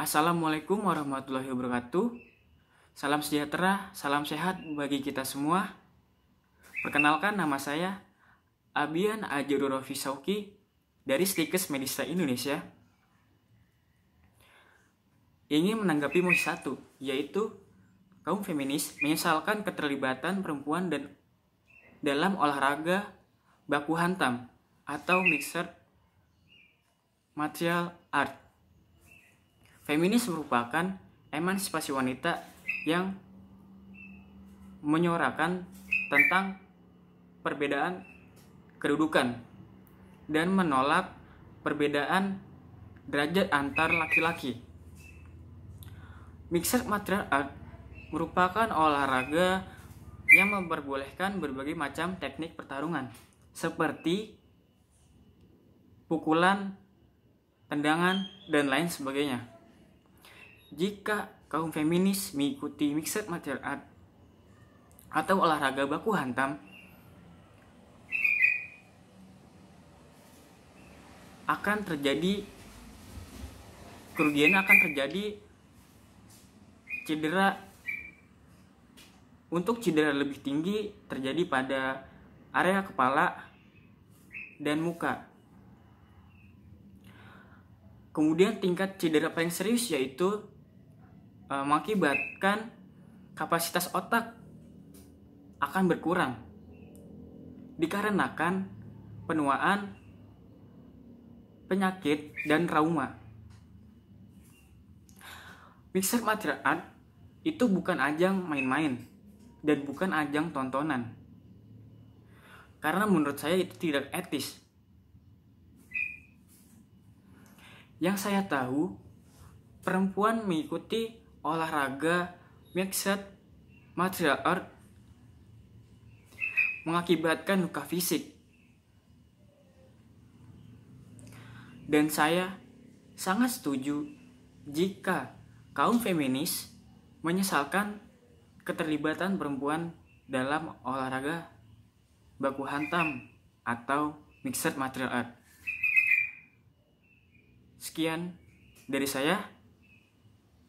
Assalamualaikum warahmatullahi wabarakatuh. Salam sejahtera, salam sehat bagi kita semua. Perkenalkan nama saya Abian Ajarurofi Sauki dari Stikes Medista Indonesia. Ingin menanggapi musik satu, yaitu kaum feminis menyesalkan keterlibatan perempuan dan dalam olahraga baku hantam atau mixer material art Feminis merupakan emansipasi wanita yang menyuarakan tentang perbedaan kedudukan dan menolak perbedaan derajat antar laki-laki. Mixed Martial Art merupakan olahraga yang memperbolehkan berbagai macam teknik pertarungan seperti pukulan, tendangan, dan lain sebagainya jika kaum feminis mengikuti mixed martial art atau olahraga baku hantam akan terjadi kerugian akan terjadi cedera untuk cedera lebih tinggi terjadi pada area kepala dan muka. Kemudian tingkat cedera paling serius yaitu uh, mengakibatkan kapasitas otak akan berkurang dikarenakan penuaan penyakit dan trauma. Mixer martial art itu bukan ajang main-main dan bukan ajang tontonan. Karena menurut saya itu tidak etis. Yang saya tahu, perempuan mengikuti olahraga, mixed martial art mengakibatkan luka fisik. Dan saya sangat setuju jika kaum feminis menyesalkan keterlibatan perempuan dalam olahraga baku hantam atau mixed martial art. Sekian dari saya.